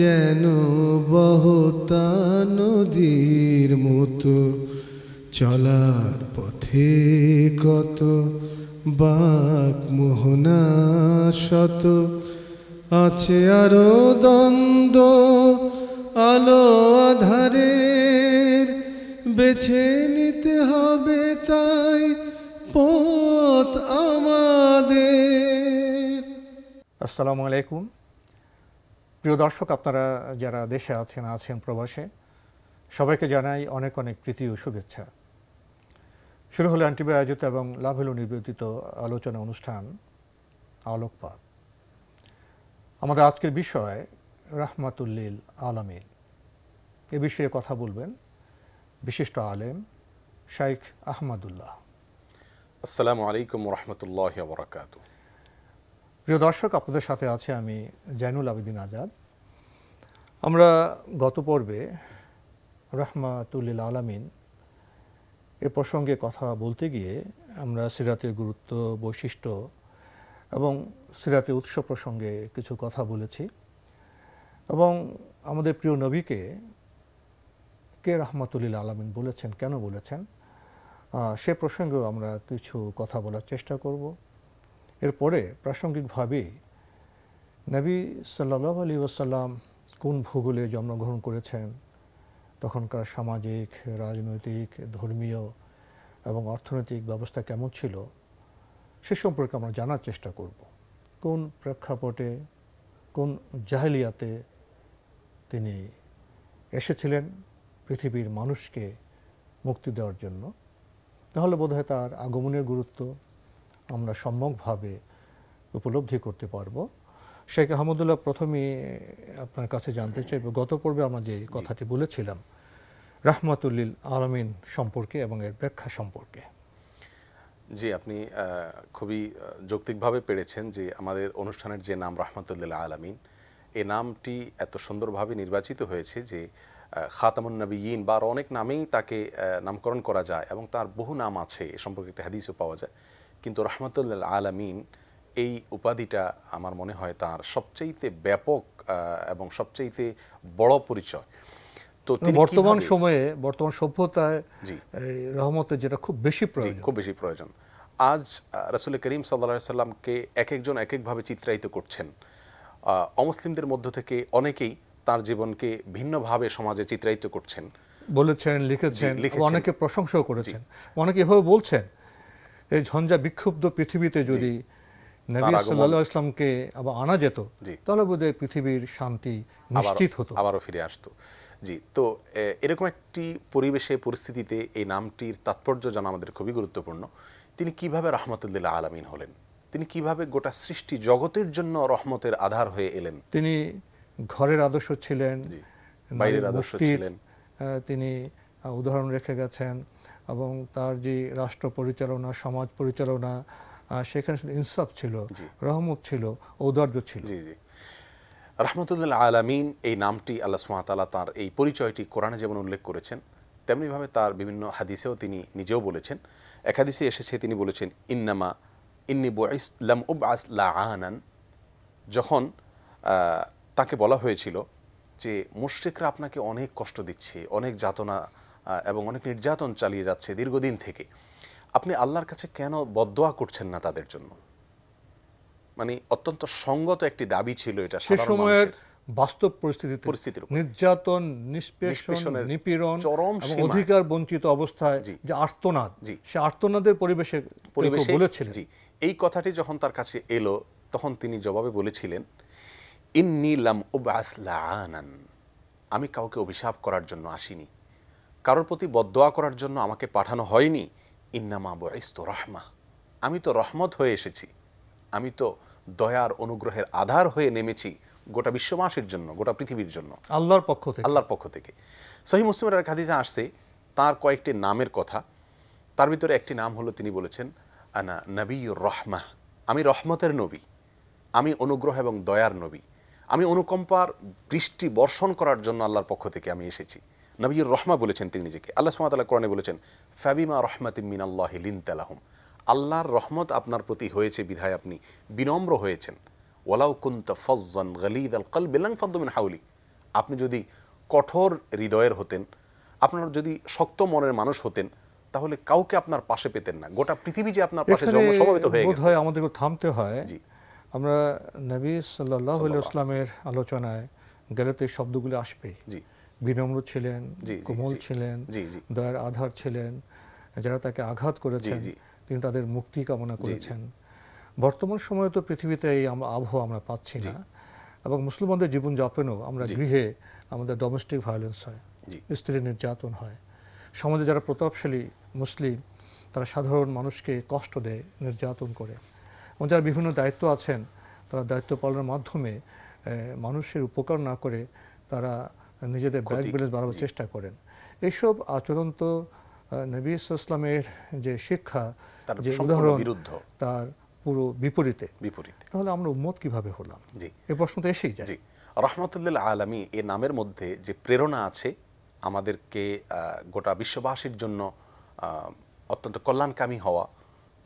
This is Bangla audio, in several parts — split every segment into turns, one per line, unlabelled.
যেন বহুত নদীর মতো চলার পথে কত বাক মোহনা শত আছে আরো দ্বন্দ্ব আলো আধারের বেছে নিতে হবে তাই পথ আমাদের আসসালামু আলাইকুম প্রিয় দর্শক আপনারা যারা দেশে আছেন আছেন প্রবাসে সবাইকে জানাই অনেক অনেক প্রীতি ও শুভেচ্ছা শুরু হলো অ্যান্টিবায় আয়োজিত এবং লাভ হলো নিবেদিত আলোচনা অনুষ্ঠান আলোকপাত আমাদের আজকের বিষয় রাহমাতুল্লিল আলামিন এ বিষয়ে কথা বলবেন বিশিষ্ট আলেম শাইখ আহমদুল্লাহ
আসসালামু আলাইকুম রহমতুল্লাহ বরাকাতুহ
প্রিয় দর্শক আপনাদের সাথে আছে আমি জাইনুল আবেদিন আজাদ আমরা গত পর্বে রহমাতুল্লিল আলামিন এ প্রসঙ্গে কথা বলতে গিয়ে আমরা সিরাতের গুরুত্ব বৈশিষ্ট্য এবং সিরাতে উৎস প্রসঙ্গে কিছু কথা বলেছি এবং আমাদের প্রিয় নবীকে কে রহমাতুল্লিল আলামিন বলেছেন কেন বলেছেন সে প্রসঙ্গেও আমরা কিছু কথা বলার চেষ্টা করব এরপরে প্রাসঙ্গিকভাবে নবী সাল্লাহ আলী ওসাল্লাম কোন ভূগোলে জন্মগ্রহণ করেছেন তখনকার সামাজিক রাজনৈতিক ধর্মীয় এবং অর্থনৈতিক ব্যবস্থা কেমন ছিল সে সম্পর্কে আমরা জানার চেষ্টা করব কোন প্রেক্ষাপটে কোন জাহেলিয়াতে তিনি এসেছিলেন পৃথিবীর মানুষকে মুক্তি দেওয়ার জন্য তাহলে বোধহয় তার আগমনের গুরুত্ব আমরা সম্যকভাবে উপলব্ধি করতে পারবো শেখ আহমদুল্লাহ প্রথমে আপনার কাছে জানতে চাইব গত পর্বে আমরা যে কথাটি বলেছিলাম রাহমাতুল্লিল আলমিন সম্পর্কে এবং এর ব্যাখ্যা সম্পর্কে
জি আপনি খুবই যৌক্তিকভাবে পেরেছেন যে আমাদের অনুষ্ঠানের যে নাম রাহমাতুল্লিল্লা আলমিন এ নামটি এত সুন্দরভাবে নির্বাচিত হয়েছে যে খাতামুন ইন বা অনেক নামেই তাকে নামকরণ করা যায় এবং তার বহু নাম আছে এ সম্পর্কে একটা হাদিসও পাওয়া যায় কিন্তু রহমতুল্ল আলমিন এই উপাধিটা আমার মনে হয় তার সবচেয়েতে ব্যাপক এবং সবচেয়েতে বড় পরিচয় তো বর্তমান
সময়ে বর্তমান সভ্যতায় রহমতের যেটা খুব বেশি প্রয়োজন
খুব বেশি প্রয়োজন আজ রাসুল করিম সাল্লা সাল্লামকে এক একজন এক একভাবে চিত্রায়িত করছেন অমুসলিমদের মধ্য থেকে অনেকেই তার জীবনকে ভিন্নভাবে সমাজে চিত্রায়িত করছেন
বলেছেন লিখেছেন অনেকে প্রশংসাও করেছেন অনেকে এভাবে বলছেন এই ঝঞ্ঝা বিক্ষুব্ধ পৃথিবীতে যদি
নবী সাল্লাহ
ইসলামকে আবার আনা যেত তাহলে বোধহয় পৃথিবীর শান্তি নিশ্চিত হতো
আবারও ফিরে আসতো জি তো এরকম একটি পরিবেশে পরিস্থিতিতে এই নামটির তাৎপর্য জানা আমাদের খুবই গুরুত্বপূর্ণ তিনি কিভাবে রহমতুল্লাহ আলামিন হলেন তিনি কিভাবে গোটা সৃষ্টি জগতের জন্য রহমতের আধার হয়ে এলেন তিনি
ঘরের আদর্শ ছিলেন বাইরের আদর্শ ছিলেন তিনি উদাহরণ রেখে গেছেন এবং তার যে রাষ্ট্র পরিচালনা সমাজ পরিচালনা সেখানে শুধু ইনসাফ ছিল রহমত ছিল ঔদার্য ছিল
রহমতুল্লাহ আলামিন এই নামটি আল্লাহ সুমাতালা তার এই পরিচয়টি কোরআনে যেমন উল্লেখ করেছেন তেমনিভাবে তার বিভিন্ন হাদিসেও তিনি নিজেও বলেছেন এক হাদিসে এসেছে তিনি বলেছেন ইন্নামা ইন্নি লাম উব আসলা আহানান যখন তাকে বলা হয়েছিল যে মুশ্রিকরা আপনাকে অনেক কষ্ট দিচ্ছে অনেক যাতনা এবং অনেক নির্যাতন চালিয়ে যাচ্ছে দীর্ঘদিন থেকে আপনি আল্লাহর কাছে কেন বদোয়া করছেন না তাদের জন্য মানে অত্যন্ত সঙ্গত একটি দাবি ছিল এটা সে সময়ের বাস্তব পরিস্থিতি পরিস্থিতির
নির্যাতন নিষ্পেষণ নিপীড়ন চরম অধিকার বঞ্চিত অবস্থায় যে আর্তনাদ জি সে আর্তনাদের পরিবেশে পরিবেশে বলেছিলেন
জি এই কথাটি যখন তার কাছে এলো তখন তিনি জবাবে বলেছিলেন ইন্নি লাম ওবাস আমি কাউকে অভিশাপ করার জন্য আসিনি কারোর প্রতি বদোয়া করার জন্য আমাকে পাঠানো হয়নি ইন্নামা বয়স্ত রহমা আমি তো রহমত হয়ে এসেছি আমি তো দয়ার অনুগ্রহের আধার হয়ে নেমেছি গোটা বিশ্ববাসীর জন্য গোটা পৃথিবীর জন্য
আল্লাহর পক্ষ থেকে আল্লাহর
পক্ষ থেকে সহি মুসলিমের খাদি হাদিসে আসছে তার কয়েকটি নামের কথা তার ভিতরে একটি নাম হলো তিনি বলেছেন আনা নবী রহমা আমি রহমতের নবী আমি অনুগ্রহ এবং দয়ার নবী আমি অনুকম্পার বৃষ্টি বর্ষণ করার জন্য আল্লাহর পক্ষ থেকে আমি এসেছি নবীর রহমা বলেছেন তিনি নিজেকে আল্লাহ সুমাতাল্লাহ কোরআনে বলেছেন ফ্যাবিমা রহমাত মিনাল্লাহ লিনতালাহম আল্লাহর রহমত আপনার প্রতি হয়েছে বিধায় আপনি বিনম্র হয়েছেন ওয়ালাউ কুন্ত ফজ্জন গলিদ আল কল বেলাং ফদ্দমিন হাউলি আপনি যদি কঠোর হৃদয়ের হতেন আপনার যদি শক্ত মনের মানুষ হতেন তাহলে কাউকে আপনার পাশে পেতেন না গোটা পৃথিবী যে আপনার পাশে সমবেত হয়ে গেছে হয়
আমাদেরকে থামতে হয় জি আমরা নবী সাল্লাল্লাহু আলাইহি ওয়াসাল্লামের আলোচনায় গেলে তো এই শব্দগুলো আসবে জি বিনম্র ছিলেন কোমল ছিলেন দয়ার আধার ছিলেন যারা তাকে আঘাত করেছেন তিনি তাদের মুক্তি কামনা করেছেন বর্তমান সময়ে তো পৃথিবীতে এই আবহাওয়া আমরা পাচ্ছি না এবং মুসলমানদের জীবনযাপনও আমরা গৃহে আমাদের ডোমেস্টিক ভায়োলেন্স হয় স্ত্রী নির্যাতন হয় সমাজে যারা প্রতাপশালী মুসলিম তারা সাধারণ মানুষকে কষ্ট দেয় নির্যাতন করে এবং যারা বিভিন্ন দায়িত্ব আছেন তারা দায়িত্ব পালনের মাধ্যমে মানুষের উপকার না করে তারা নিজেদের ব্যাংক ব্যালেন্স বাড়াবার চেষ্টা করেন এইসব আচরণ তো নবী ইসলামের যে শিক্ষা যে উদাহরণ তার পুরো বিপরীতে বিপরীতে তাহলে আমরা উম্মত কিভাবে হলাম জি এই প্রশ্ন তো এসেই যায়
রহমতুল্লাহ আলমী এ নামের মধ্যে যে প্রেরণা আছে আমাদেরকে গোটা বিশ্ববাসীর জন্য অত্যন্ত কল্যাণকামী হওয়া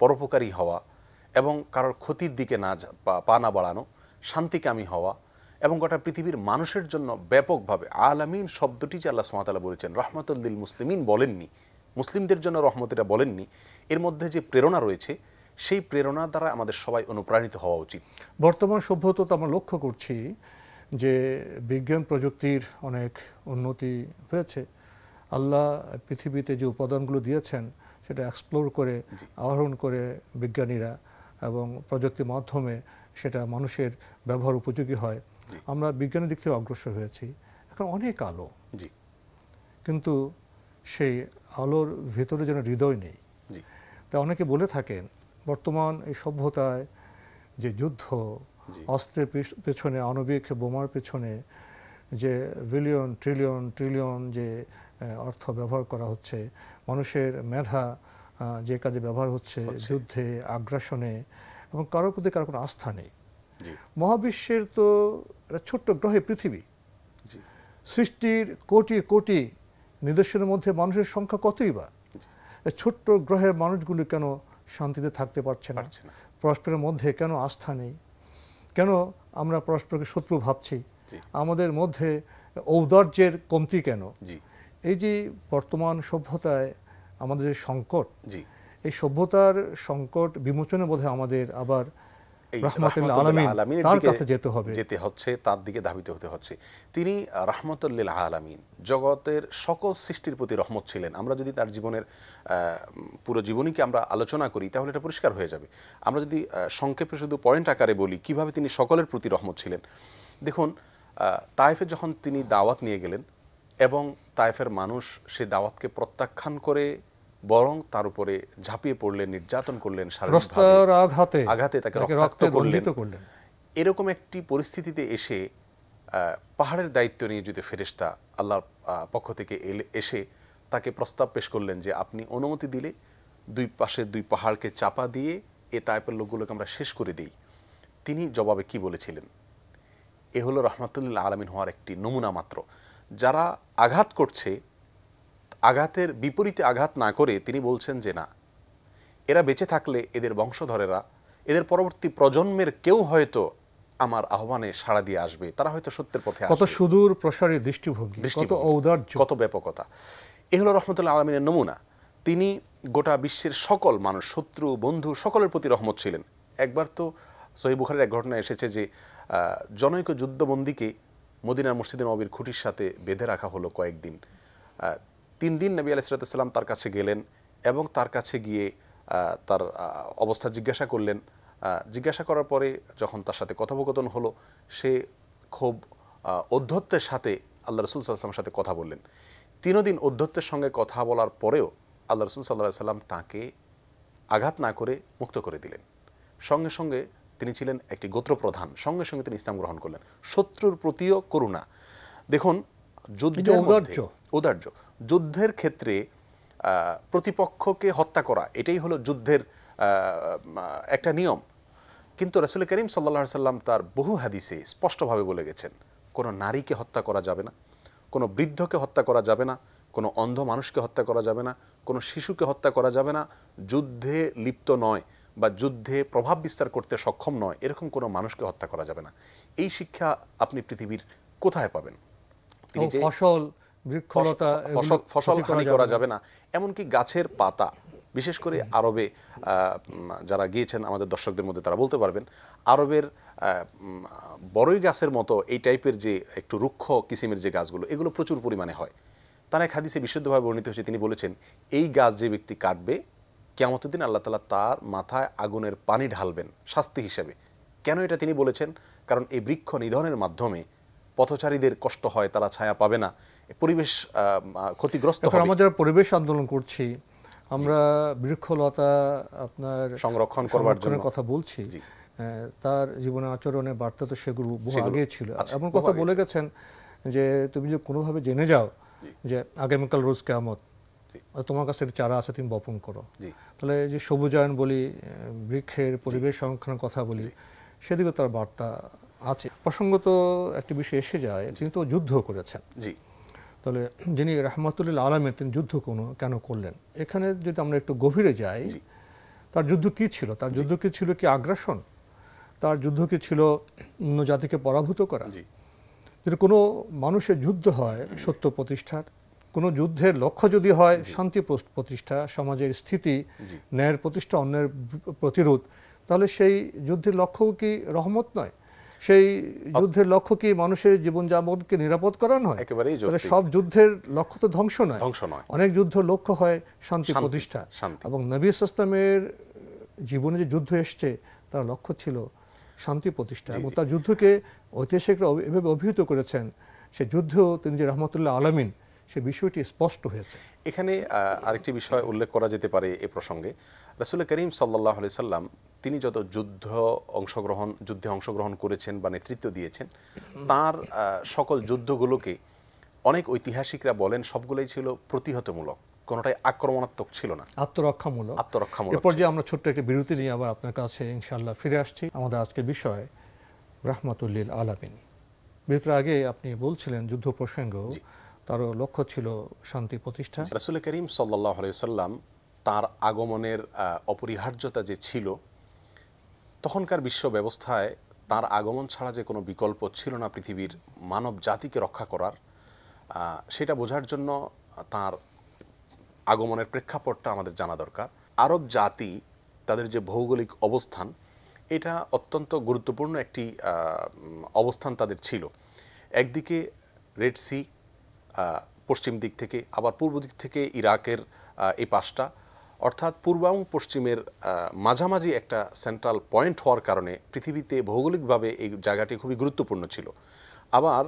পরোপকারী হওয়া এবং কারোর ক্ষতির দিকে না পা না বাড়ানো শান্তিকামী হওয়া এবং গোটা পৃথিবীর মানুষের জন্য ব্যাপকভাবে আলামিন শব্দটি যে আল্লাহ সোমাতালা বলেছেন রহমতুল্লিল মুসলিমিন বলেননি মুসলিমদের জন্য রহমতেরা বলেননি এর মধ্যে যে প্রেরণা রয়েছে সেই প্রেরণা দ্বারা আমাদের সবাই অনুপ্রাণিত হওয়া উচিত
বর্তমান সভ্যতা তো আমরা লক্ষ্য করছি যে বিজ্ঞান প্রযুক্তির অনেক উন্নতি হয়েছে আল্লাহ পৃথিবীতে যে উপাদানগুলো দিয়েছেন সেটা এক্সপ্লোর করে আহরণ করে বিজ্ঞানীরা এবং প্রযুক্তির মাধ্যমে সেটা মানুষের ব্যবহার উপযোগী হয় আমরা বিজ্ঞানের দিক থেকে অগ্রসর হয়েছি এখন অনেক আলো জি কিন্তু সেই আলোর ভেতরে যেন হৃদয় নেই তা অনেকে বলে থাকেন বর্তমান এই সভ্যতায় যে যুদ্ধ অস্ত্রের পেছনে আণবিক বোমার পেছনে যে বিলিয়ন ট্রিলিয়ন ট্রিলিয়ন যে অর্থ ব্যবহার করা হচ্ছে মানুষের মেধা যে কাজে ব্যবহার হচ্ছে যুদ্ধে আগ্রাসনে এবং কারোর প্রতি কারো কোনো আস্থা নেই মহাবিশ্বের তো ছোট্ট গ্রহে পৃথিবী সৃষ্টির কোটি কোটি নিদর্শনের মধ্যে মানুষের সংখ্যা কতই বা ছোট্ট গ্রহের মানুষগুলি কেন শান্তিতে থাকতে পারছে না পরস্পরের মধ্যে কেন আস্থা নেই কেন আমরা পরস্পরকে শত্রু ভাবছি আমাদের মধ্যে ঔদার্যের কমতি কেন এই যে বর্তমান সভ্যতায় আমাদের যে সংকট এই সভ্যতার সংকট বিমোচনে বোধহয় আমাদের আবার
আলামিন তার কাছে যেতে হবে যেতে হচ্ছে তার দিকে ধাবিত হতে হচ্ছে তিনি আলামিন জগতের সকল সৃষ্টির প্রতি রহমত ছিলেন আমরা যদি তার জীবনের পুরো জীবনীকে আমরা আলোচনা করি তাহলে এটা পরিষ্কার হয়ে যাবে আমরা যদি সংক্ষেপে শুধু পয়েন্ট আকারে বলি কিভাবে তিনি সকলের প্রতি রহমত ছিলেন দেখুন তাইফে যখন তিনি দাওয়াত নিয়ে গেলেন এবং তাইফের মানুষ সে দাওয়াতকে প্রত্যাখ্যান করে বরং তার উপরে ঝাঁপিয়ে পড়লেন নির্যাতন করলেন
আঘাতে আঘাতে তাকে রক্তাক্ত করলেন
এরকম একটি পরিস্থিতিতে এসে পাহাড়ের দায়িত্ব নিয়ে যদি ফেরেস্তা আল্লাহর পক্ষ থেকে এসে তাকে প্রস্তাব পেশ করলেন যে আপনি অনুমতি দিলে দুই পাশের দুই পাহাড়কে চাপা দিয়ে এ তাইপের লোকগুলোকে আমরা শেষ করে দিই তিনি জবাবে কি বলেছিলেন এ হলো রহমাতুল্লাহ আলমিন হওয়ার একটি নমুনা মাত্র যারা আঘাত করছে আঘাতের বিপরীতে আঘাত না করে তিনি বলছেন যে না এরা বেঁচে থাকলে এদের বংশধরেরা এদের পরবর্তী প্রজন্মের কেউ হয়তো আমার আহ্বানে সাড়া দিয়ে আসবে তারা হয়তো সত্যের পথে কত
সুদূর প্রসারী দৃষ্টিভঙ্গি কত
ঔদার্য কত ব্যাপকতা এ হলো রহমতুল্লাহ আলমিনের নমুনা তিনি গোটা বিশ্বের সকল মানুষ শত্রু বন্ধু সকলের প্রতি রহমত ছিলেন একবার তো সহিবুখারের এক ঘটনা এসেছে যে জনৈক যুদ্ধবন্দীকে মদিনার মসজিদে নবীর খুঁটির সাথে বেঁধে রাখা হলো কয়েকদিন তিন দিন নবী আলাইসালাম তার কাছে গেলেন এবং তার কাছে গিয়ে তার অবস্থা জিজ্ঞাসা করলেন জিজ্ঞাসা করার পরে যখন তার সাথে কথোপকথন হলো সে খুব অধ্যত্বের সাথে আল্লাহ রসুল সাল্লাহামের সাথে কথা বললেন তিনও দিন অধ্যত্বের সঙ্গে কথা বলার পরেও আল্লাহ রসুল সাল্লাহ সাল্লাম তাঁকে আঘাত না করে মুক্ত করে দিলেন সঙ্গে সঙ্গে তিনি ছিলেন একটি গোত্রপ্রধান সঙ্গে সঙ্গে তিনি ইসলাম গ্রহণ করলেন শত্রুর প্রতিও করুণা দেখুন যুদ্ধের উদার্য উদার্য যুদ্ধের ক্ষেত্রে প্রতিপক্ষকে হত্যা করা এটাই হলো যুদ্ধের একটা নিয়ম কিন্তু রসুল করিম সাল্লা সাল্লাম তার বহু হাদিসে স্পষ্টভাবে বলে গেছেন কোনো নারীকে হত্যা করা যাবে না কোনো বৃদ্ধকে হত্যা করা যাবে না কোনো অন্ধ মানুষকে হত্যা করা যাবে না কোনো শিশুকে হত্যা করা যাবে না যুদ্ধে লিপ্ত নয় বা যুদ্ধে প্রভাব বিস্তার করতে সক্ষম নয় এরকম কোনো মানুষকে হত্যা করা যাবে না এই শিক্ষা আপনি পৃথিবীর কোথায় পাবেন ফসল
বৃক্ষলতা ফসল হানি করা যাবে
না এমনকি গাছের পাতা বিশেষ করে আরবে যারা গিয়েছেন আমাদের দর্শকদের মধ্যে তারা বলতে পারবেন আরবের বড়ই গাছের মতো এই টাইপের যে একটু রুক্ষ কিসিমের যে গাছগুলো এগুলো প্রচুর পরিমাণে হয় তার এক হাদিসে বিশুদ্ধভাবে বর্ণিত হয়েছে তিনি বলেছেন এই গাছ যে ব্যক্তি কাটবে কেমতের দিন আল্লাহ তালা তার মাথায় আগুনের পানি ঢালবেন শাস্তি হিসেবে কেন এটা তিনি বলেছেন কারণ এই বৃক্ষ নিধনের মাধ্যমে পথচারীদের কষ্ট হয় তারা ছায়া পাবে না পরিবেশ ক্ষতিগ্রস্ত হবে আমরা
যারা পরিবেশ আন্দোলন করছি আমরা বৃক্ষলতা আপনার সংরক্ষণ করবার জন্য কথা বলছি তার জীবনে আচরণে বার্তা তো সেগুলো বহু আগে ছিল এমন কথা বলে গেছেন যে তুমি যে কোনোভাবে জেনে যাও যে আগামীকাল রোজ কেমত তোমার কাছে চারা আছে তুমি বপন করো তাহলে যে সবুজায়ন বলি বৃক্ষের পরিবেশ সংরক্ষণের কথা বলি সেদিকে তার বার্তা আছে প্রসঙ্গত একটি বিষয় এসে যায় তিনি তো যুদ্ধ করেছেন জি তাহলে যিনি রহমতুল্লাহ আলমের তিনি যুদ্ধ কোনো কেন করলেন এখানে যদি আমরা একটু গভীরে যাই তার যুদ্ধ কি ছিল তার যুদ্ধ কি ছিল কি আগ্রাসন তার যুদ্ধ কি ছিল অন্য জাতিকে পরাভূত করা যদি কোনো মানুষের যুদ্ধ হয় সত্য প্রতিষ্ঠার কোনো যুদ্ধের লক্ষ্য যদি হয় শান্তি প্রতিষ্ঠা সমাজের স্থিতি ন্যায়ের প্রতিষ্ঠা অন্যের প্রতিরোধ তাহলে সেই যুদ্ধের লক্ষ্যও কি রহমত নয় সেই যুদ্ধের লক্ষ্য কি মানুষের জীবন যাপনকে নিরাপদ করা নয় একেবারেই সব যুদ্ধের লক্ষ্য তো ধ্বংস নয় ধ্বংস নয় অনেক যুদ্ধ লক্ষ্য হয় শান্তি প্রতিষ্ঠা এবং নবী ইসলামের জীবনে যে যুদ্ধ এসছে তার লক্ষ্য ছিল শান্তি প্রতিষ্ঠা এবং তার যুদ্ধকে ঐতিহাসিকরা এভাবে অভিহিত করেছেন সে যুদ্ধ তিনি যে রহমতুল্লাহ আলমিন সে বিষয়টি স্পষ্ট হয়েছে
এখানে আরেকটি বিষয় উল্লেখ করা যেতে পারে এ প্রসঙ্গে রাসুল করিম সাল্লাহ আলি সাল্লাম তিনি যত যুদ্ধ অংশগ্রহণ যুদ্ধে অংশগ্রহণ করেছেন বা নেতৃত্ব দিয়েছেন তার সকল যুদ্ধগুলোকে অনেক ঐতিহাসিকরা বলেন সবগুলোই ছিল প্রতিহতমূলক কোনোটাই আক্রমণাত্মক ছিল না আত্মরক্ষামূলক আত্মরক্ষামূলক এরপর
যে আমরা ছোট্ট একটা বিরতি নিয়ে আবার আপনার কাছে ইনশাল্লাহ ফিরে আসছি আমাদের আজকের বিষয় রাহমাতুল্লিল আলামিন বিরতির আগে আপনি বলছিলেন যুদ্ধ প্রসঙ্গ তারও লক্ষ্য ছিল শান্তি প্রতিষ্ঠা
রাসুল করিম সাল্লাহ সাল্লাম তার আগমনের অপরিহার্যতা যে ছিল তখনকার বিশ্ব ব্যবস্থায় তার আগমন ছাড়া যে কোনো বিকল্প ছিল না পৃথিবীর মানব জাতিকে রক্ষা করার সেটা বোঝার জন্য তার আগমনের প্রেক্ষাপটটা আমাদের জানা দরকার আরব জাতি তাদের যে ভৌগোলিক অবস্থান এটা অত্যন্ত গুরুত্বপূর্ণ একটি অবস্থান তাদের ছিল একদিকে রেড সি পশ্চিম দিক থেকে আবার পূর্ব দিক থেকে ইরাকের এই পাশটা অর্থাৎ পূর্ব এবং পশ্চিমের মাঝামাঝি একটা সেন্ট্রাল পয়েন্ট হওয়ার কারণে পৃথিবীতে ভৌগোলিকভাবে এই জায়গাটি খুবই গুরুত্বপূর্ণ ছিল আবার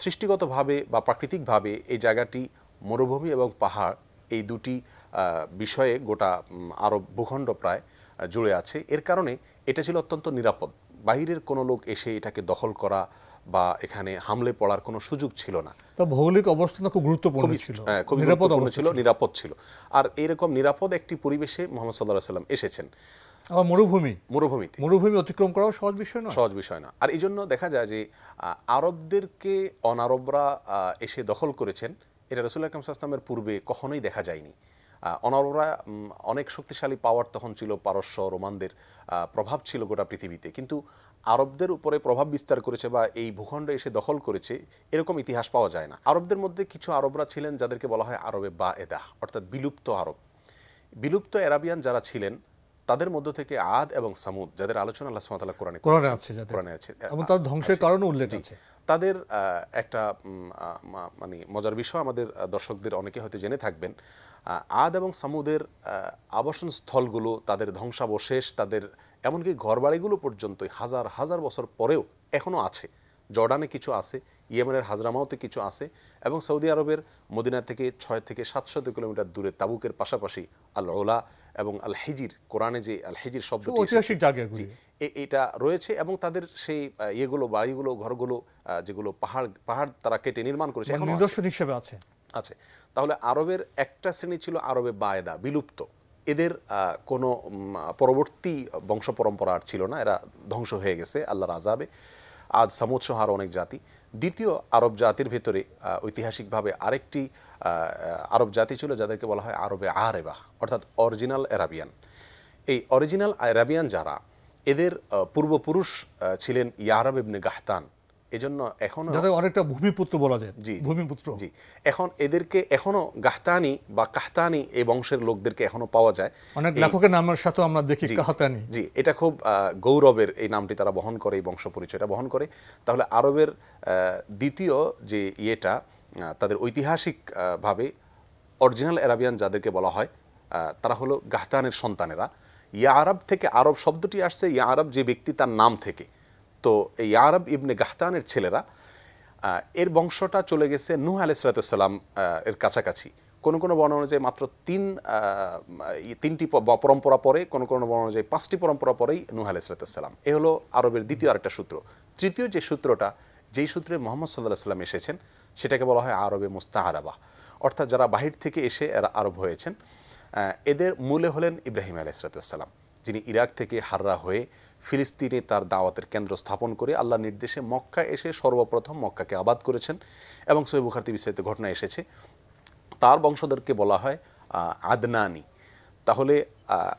সৃষ্টিগতভাবে বা প্রাকৃতিকভাবে এই জায়গাটি মরুভূমি এবং পাহাড় এই দুটি বিষয়ে গোটা আরব ভূখণ্ড প্রায় জুড়ে আছে এর কারণে এটা ছিল অত্যন্ত নিরাপদ বাহিরের কোনো লোক এসে এটাকে দখল করা বা এখানে হামলে পড়ার কোনো সুযোগ ছিল না
তো ভৌগোলিক অবস্থা খুব গুরুত্বপূর্ণ ছিল হ্যাঁ, খুব নিরাপদ ছিল
নিরাপদ ছিল আর এরকম নিরাপদ একটি পরিবেশে মোহাম্মদ সাল্লাহ সাল্লাম এসেছেন আবার মরুভূমি মরুভূমিতে
মরুভূমি অতিক্রম করাও
সহজ বিষয় না সহজ বিষয় না আর এই জন্য দেখা যায় যে আরবদেরকে অনারবরা এসে দখল করেছেন এটা রসুল আকরম সাল্লামের পূর্বে কখনোই দেখা যায়নি অনারবরা অনেক শক্তিশালী পাওয়ার তখন ছিল পারস্য রোমানদের প্রভাব ছিল গোটা পৃথিবীতে কিন্তু আরবদের উপরে প্রভাব বিস্তার করেছে বা এই ভূখণ্ড এসে দখল করেছে এরকম ইতিহাস পাওয়া যায় না আরবদের মধ্যে কিছু আরবরা ছিলেন যাদেরকে বলা হয় আরবে বা এদা অর্থাৎ বিলুপ্ত আরব বিলুপ্ত অ্যারাবিয়ান যারা ছিলেন তাদের মধ্য থেকে আদ এবং সামুদ যাদের আলোচনা আল্লাহ সুবহানাহু কোরআনে কোরআনে আছে কোরআনে আছে এবং ধ্বংসের কারণ উল্লেখ আছে তাদের একটা মানে মজার বিষয় আমাদের দর্শকদের অনেকে হয়তো জেনে থাকবেন আদ এবং সামুদের আবাসন স্থলগুলো তাদের ধ্বংসাবশেষ তাদের এমনকি ঘরবাড়িগুলো পর্যন্ত হাজার হাজার বছর পরেও এখনও আছে জর্ডানে কিছু আছে ইয়েমেনের হাজরামাওতে কিছু আছে এবং সৌদি আরবের মদিনা থেকে ছয় থেকে সাতশত কিলোমিটার দূরে তাবুকের পাশাপাশি আল ওলা এবং আল হেজির কোরআনে যে আল হেজির শব্দ ঐতিহাসিক এটা রয়েছে এবং তাদের সেই ইয়েগুলো বাড়িগুলো ঘরগুলো যেগুলো পাহাড় পাহাড় তারা কেটে নির্মাণ করেছে মানে নিদর্শন হিসেবে আছে আছে তাহলে আরবের একটা শ্রেণী ছিল আরবে বায়দা বিলুপ্ত এদের কোনো পরবর্তী বংশ পরম্পরা আর ছিল না এরা ধ্বংস হয়ে গেছে আল্লাহর আজাবে আজ সমোৎসহ আর অনেক জাতি দ্বিতীয় আরব জাতির ভেতরে ঐতিহাসিকভাবে আরেকটি আরব জাতি ছিল যাদেরকে বলা হয় আরবে আরেবা অর্থাৎ অরিজিনাল অ্যারাবিয়ান এই অরিজিনাল অ্যারাবিয়ান যারা এদের পূর্বপুরুষ ছিলেন ইয়ারব ইবনে গাহতান এজন্য এখনো যাদের অনেকটা ভূমিপুত্র বলা যায় জি ভূমিপুত্র জি এখন এদেরকে এখনো গাহতানি বা কাহতানি এই বংশের লোকদেরকে এখনো পাওয়া যায় অনেক লেখকের নামের সাথে আমরা দেখি কাহতানি জি এটা খুব গৌরবের এই নামটি তারা বহন করে এই বংশ পরিচয়টা বহন করে তাহলে আরবের দ্বিতীয় যে ইয়েটা তাদের ঐতিহাসিকভাবে অরিজিনাল অ্যারাবিয়ান যাদেরকে বলা হয় তারা হলো গাহতানের সন্তানেরা ইয়া আরব থেকে আরব শব্দটি আসছে ইয়া আরব যে ব্যক্তি তার নাম থেকে তো এই আরব ইবনে গাহতানের ছেলেরা এর বংশটা চলে গেছে নুহ আলাইসালাতাম এর কাছাকাছি কোনো কোনো বর্ণ অনুযায়ী মাত্র তিন তিনটি পরম্পরা পরে কোনো কোনো বর্ণ অনুযায়ী পাঁচটি পরম্পরা পরেই নুহ আলাইসালাতাম এ হলো আরবের দ্বিতীয় আরেকটা সূত্র তৃতীয় যে সূত্রটা যেই সূত্রে মোহাম্মদ সাল্লাহ সাল্লাম এসেছেন সেটাকে বলা হয় আরবে মুস্তাহারাবা অর্থাৎ যারা বাহির থেকে এসে এরা আরব হয়েছেন এদের মূলে হলেন ইব্রাহিম আলাইসালাতাম যিনি ইরাক থেকে হাররা হয়ে ফিলিস্তিনে তার দাওয়াতের কেন্দ্র স্থাপন করে আল্লাহ নির্দেশে মক্কা এসে সর্বপ্রথম মক্কাকে আবাদ করেছেন এবং সৈবুখার্তি বিস্তারিত ঘটনা এসেছে তার বংশধরকে বলা হয় আদনানি তাহলে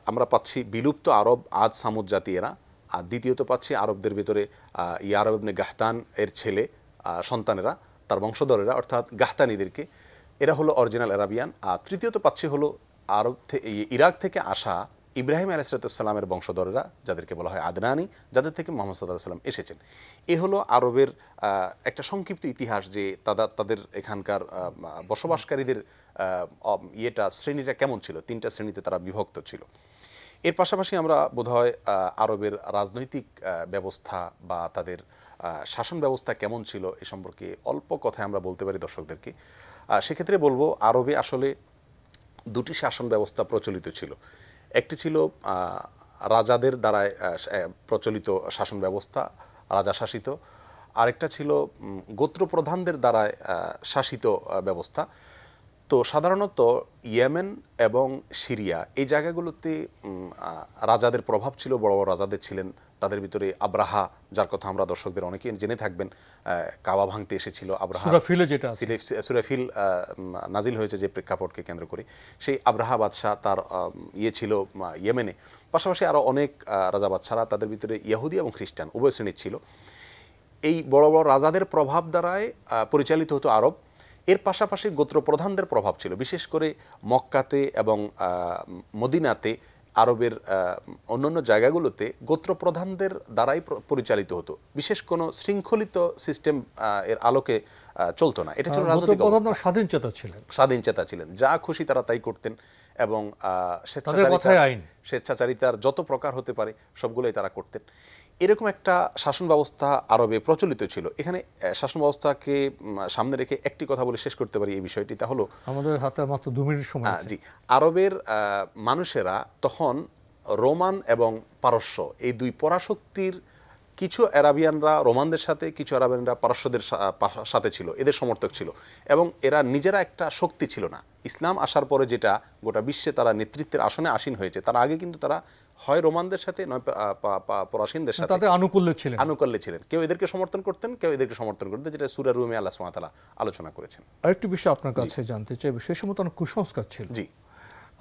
আমরা পাচ্ছি বিলুপ্ত আরব আদ সামুদ এরা আর দ্বিতীয়ত পাচ্ছি আরবদের ভিতরে ইয়ারব ইবনে গাহতান এর ছেলে সন্তানেরা তার বংশধরেরা অর্থাৎ গাহতানিদেরকে এরা হলো অরিজিনাল অ্যারাবিয়ান আর তৃতীয়ত পাচ্ছি হলো আরব থেকে ইরাক থেকে আসা ইব্রাহিম আলাইসালাতামের বংশধররা যাদেরকে বলা হয় আদনানি যাদের থেকে মোহাম্মদ সাল্লাহ সাল্লাম এসেছেন এ হলো আরবের একটা সংক্ষিপ্ত ইতিহাস যে তাদের তাদের এখানকার বসবাসকারীদের ইয়েটা শ্রেণীটা কেমন ছিল তিনটা শ্রেণীতে তারা বিভক্ত ছিল এর পাশাপাশি আমরা বোধহয় আরবের রাজনৈতিক ব্যবস্থা বা তাদের শাসন ব্যবস্থা কেমন ছিল এ সম্পর্কে অল্প কথায় আমরা বলতে পারি দর্শকদেরকে সেক্ষেত্রে বলবো আরবে আসলে দুটি শাসন ব্যবস্থা প্রচলিত ছিল একটি ছিল রাজাদের দ্বারা প্রচলিত শাসন ব্যবস্থা রাজা শাসিত আরেকটা ছিল গোত্রপ্রধানদের দ্বারা শাসিত ব্যবস্থা তো সাধারণত ইয়েমেন এবং সিরিয়া এই জায়গাগুলোতে রাজাদের প্রভাব ছিল বড় বড় রাজাদের ছিলেন তাদের ভিতরে আব্রাহা যার কথা আমরা দর্শকদের অনেকেই জেনে থাকবেন কাবা ভাঙতে এসেছিল আব্রাহাফিল যেটা সুরাফিল নাজিল হয়েছে যে প্রেক্ষাপটকে কেন্দ্র করে সেই আব্রাহা বাদশাহ তার ইয়ে ছিল ইয়েমেনে পাশাপাশি আরও অনেক রাজা বাদশারা তাদের ভিতরে ইয়াহুদি এবং খ্রিস্টান উভয় শ্রেণীর ছিল এই বড় বড় রাজাদের প্রভাব দ্বারাই পরিচালিত হতো আরব এর পাশাপাশি গোত্রপ্রধানদের প্রভাব ছিল বিশেষ করে মক্কাতে এবং মদিনাতে আরবের অন্যান্য জায়গাগুলোতে গোত্রপ্রধানদের দ্বারাই পরিচালিত হতো বিশেষ কোনো শৃঙ্খলিত সিস্টেম এর আলোকে চলতো না এটা ছিল রাজনৈতিক
স্বাধীন চেতা ছিলেন
স্বাধীন চেতা ছিলেন যা খুশি তারা তাই করতেন এবং স্বেচ্ছাচারিতা স্বেচ্ছাচারিতার যত প্রকার হতে পারে সবগুলোই তারা করতেন এরকম একটা শাসন ব্যবস্থা আরবে প্রচলিত ছিল এখানে শাসন ব্যবস্থাকে সামনে রেখে একটি কথা বলে শেষ করতে পারি এই বিষয়টি তা হলো
আমাদের হাতে মাত্র দু মিনিট সময় হ্যাঁ,
জি আরবের মানুষেরা তখন রোমান এবং পারস্য এই দুই পরাশক্তির কিছু অ্যারাবিয়ানরা রোমানদের সাথে কিছু অ্যারাবিয়ানরা পারস্যদের সাথে ছিল এদের সমর্থক ছিল এবং এরা নিজেরা একটা শক্তি ছিল না ইসলাম আসার পরে যেটা গোটা বিশ্বে তারা নেতৃত্বের আসনে আসীন হয়েছে তার আগে কিন্তু তারা হয় রোমানদের সাথে নয় পরাসীনদের সাথে আনুকূল্য ছিলেন আনুকূল্যে ছিলেন কেউ এদেরকে সমর্থন করতেন কেউ এদেরকে সমর্থন করতেন যেটা সুরা রুমে আল্লাহ সুমাতালা আলোচনা করেছেন
আরেকটি বিষয় আপনার কাছে জানতে চাই সে সময় অনেক কুসংস্কার ছিল জি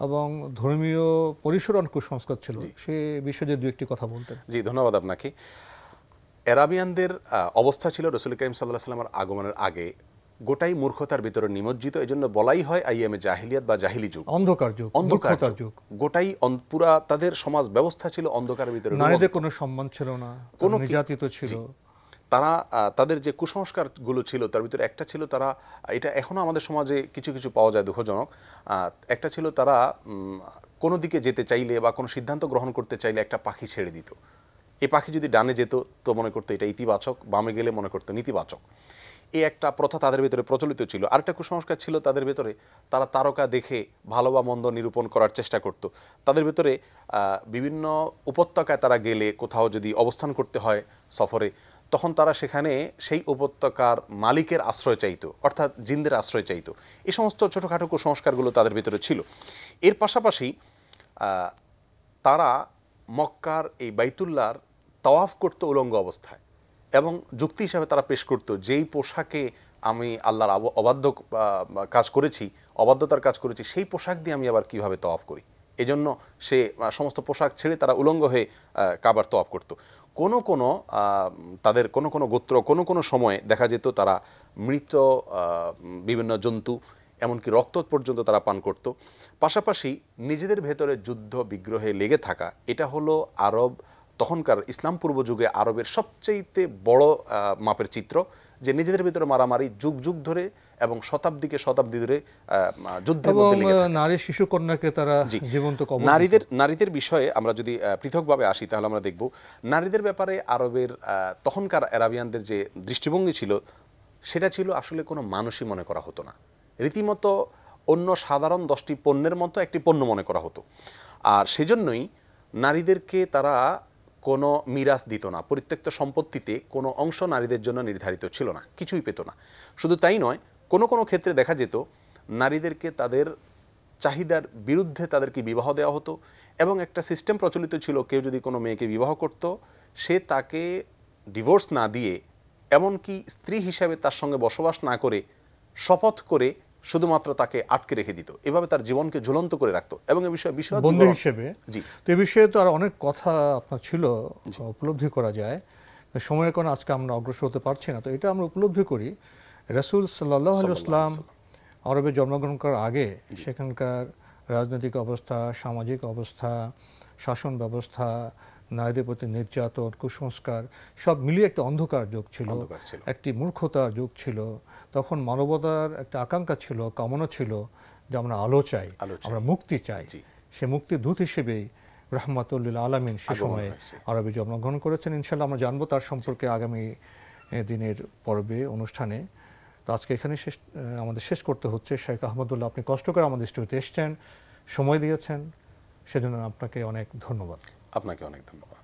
এবং ধর্মীয় পরিসর অনেক কুসংস্কার ছিল সে বিষয়ে দু একটি কথা বলতেন
জি ধন্যবাদ আপনাকে অ্যারাবিয়ানদের অবস্থা ছিল রসুল করিম সাল্লাহ সাল্লামের আগমনের আগে গোটাই মূর্খতার ভিতরে নিমজ্জিত এই জন্য বলাই হয় আইএমএ জাহিলিয়াত বা জাহিলি যুগ
অন্ধকার যুগ অন্ধকার যুগ
গোটাই পুরা তাদের সমাজ ব্যবস্থা ছিল অন্ধকারের ভিতরে নারীদের
কোনো সম্মান ছিল না কোনো নির্যাতিত ছিল
তারা তাদের যে কুসংস্কার গুলো ছিল তার ভিতরে একটা ছিল তারা এটা এখনো আমাদের সমাজে কিছু কিছু পাওয়া যায় দুঃখজনক একটা ছিল তারা কোনো দিকে যেতে চাইলে বা কোনো সিদ্ধান্ত গ্রহণ করতে চাইলে একটা পাখি ছেড়ে দিত এ পাখি যদি ডানে যেত তো মনে করতো এটা ইতিবাচক বামে গেলে মনে করতো নীতিবাচক এই একটা প্রথা তাদের ভিতরে প্রচলিত ছিল আরেকটা কুসংস্কার ছিল তাদের ভিতরে তারা তারকা দেখে ভালো বা মন্দ নিরূপণ করার চেষ্টা করত তাদের ভিতরে বিভিন্ন উপত্যকায় তারা গেলে কোথাও যদি অবস্থান করতে হয় সফরে তখন তারা সেখানে সেই উপত্যকার মালিকের আশ্রয় চাইত অর্থাৎ জিন্দের আশ্রয় চাইত এই সমস্ত ছোটোখাটো কুসংস্কারগুলো তাদের ভিতরে ছিল এর পাশাপাশি তারা মক্কার এই বাইতুল্লার তওয়াফ করতো উলঙ্গ অবস্থায় এবং যুক্তি হিসাবে তারা পেশ করতো যেই পোশাকে আমি আল্লাহর অবাধ্য কাজ করেছি অবাধ্যতার কাজ করেছি সেই পোশাক দিয়ে আমি আবার কিভাবে তওয়াফ করি এজন্য সে সমস্ত পোশাক ছেড়ে তারা উলঙ্গ হয়ে কাবার তওয়াফ করত কোনো কোনো তাদের কোনো কোনো গোত্র কোনো কোনো সময়ে দেখা যেত তারা মৃত বিভিন্ন জন্তু এমনকি রক্ত পর্যন্ত তারা পান করত পাশাপাশি নিজেদের ভেতরে যুদ্ধ বিগ্রহে লেগে থাকা এটা হলো আরব তখনকার ইসলাম পূর্ব যুগে আরবের সবচেয়েতে বড় মাপের চিত্র যে নিজেদের ভিতরে মারামারি যুগ যুগ ধরে এবং শতাব্দীকে শতাব্দী ধরে যুদ্ধ
নারী শিশু কন্যাকে তারা জীবন্ত নারীদের
নারীদের বিষয়ে আমরা যদি পৃথকভাবে আসি তাহলে আমরা দেখব নারীদের ব্যাপারে আরবের তখনকার অ্যারাবিয়ানদের যে দৃষ্টিভঙ্গি ছিল সেটা ছিল আসলে কোনো মানুষই মনে করা হতো না রীতিমতো অন্য সাধারণ দশটি পণ্যের মতো একটি পণ্য মনে করা হতো আর সেজন্যই নারীদেরকে তারা কোনো মিরাজ দিত না পরিত্যক্ত সম্পত্তিতে কোনো অংশ নারীদের জন্য নির্ধারিত ছিল না কিছুই পেত না শুধু তাই নয় কোনো কোনো ক্ষেত্রে দেখা যেত নারীদেরকে তাদের চাহিদার বিরুদ্ধে তাদেরকে বিবাহ দেওয়া হতো এবং একটা সিস্টেম প্রচলিত ছিল কেউ যদি কোনো মেয়েকে বিবাহ করত সে তাকে ডিভোর্স না দিয়ে এমনকি স্ত্রী হিসাবে তার সঙ্গে বসবাস না করে শপথ করে শুধুমাত্র তাকে আটকে রেখে দিত এভাবে তার জীবনকে ঝুলন্ত করে রাখত এবং এ বিষয়ে বিষয় বন্ধু হিসেবে জি
তো এ বিষয়ে তো আর অনেক কথা আপনার ছিল উপলব্ধি করা যায় সময়ের কোনো আজকে আমরা অগ্রসর হতে পারছি না তো এটা আমরা উপলব্ধি করি রসুল সাল্লাহ ইসলাম আরবে জন্মগ্রহণ করার আগে সেখানকার রাজনৈতিক অবস্থা সামাজিক অবস্থা শাসন ব্যবস্থা নারীদের প্রতি নির্যাতন কুসংস্কার সব মিলিয়ে একটা অন্ধকার যুগ ছিল একটি মূর্খতার যুগ ছিল তখন মানবতার একটা আকাঙ্ক্ষা ছিল কামনা ছিল যে আমরা আলো চাই আমরা মুক্তি চাই সে মুক্তি দূত হিসেবেই রহমাতুল্লিল আলমিন সে সময়ে আরবি জন্মগ্রহণ করেছেন ইনশাল্লাহ আমরা জানবো তার সম্পর্কে আগামী দিনের পর্বে অনুষ্ঠানে তো আজকে এখানে শেষ আমাদের শেষ করতে হচ্ছে শেখ আহমদুল্লাহ আপনি কষ্ট করে আমাদের স্টুডিওতে এসছেন সময় দিয়েছেন সেজন্য আপনাকে অনেক ধন্যবাদ
আপনাকে অনেক ধন্যবাদ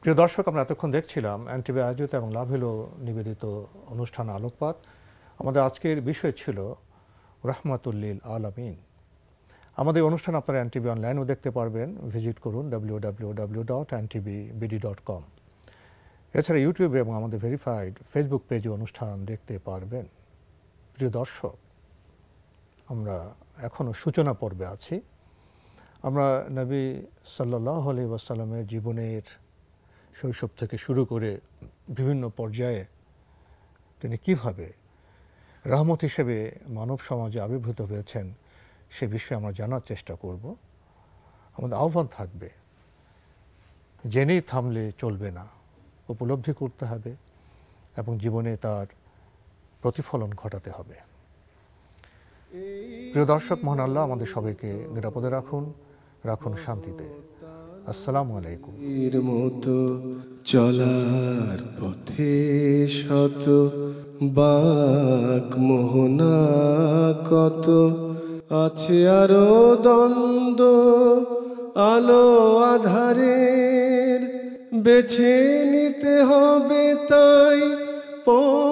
প্রিয় দর্শক আমরা এতক্ষণ দেখছিলাম অ্যান্টিবি আয়োজিত এবং লাভেলো নিবেদিত অনুষ্ঠান আলোকপাত আমাদের আজকের বিষয় ছিল রহমাতুল্লিল আলামিন আমাদের অনুষ্ঠান আপনারা অ্যান্টিবি অনলাইনেও দেখতে পারবেন ভিজিট করুন ডাব্লিউ ডাব্লিউ ডাব্লিউ ডট অ্যান্টিবি বিডি ডট কম এছাড়া ইউটিউবে এবং আমাদের ভেরিফাইড ফেসবুক পেজে অনুষ্ঠান দেখতে পারবেন প্রিয় দর্শক আমরা এখনও সূচনা পর্বে আছি আমরা নবী সাল্লাহ আলি জীবনের শৈশব থেকে শুরু করে বিভিন্ন পর্যায়ে তিনি কিভাবে রহমত হিসেবে মানব সমাজে আবির্ভূত হয়েছেন সে বিষয়ে আমরা জানার চেষ্টা করব আমাদের আহ্বান থাকবে জেনেই থামলে চলবে না উপলব্ধি করতে হবে এবং জীবনে তার প্রতিফলন ঘটাতে হবে প্রিয় দর্শক মহান আল্লাহ আমাদের সবাইকে নিরাপদে রাখুন রাখুন শান্তিতে আসসালামু আলাইকুম মতো চলার পথে শত বাক মোহনা কত আছে আরো দ্বন্দ্ব আলো আধারের বেছে নিতে হবে তাই পো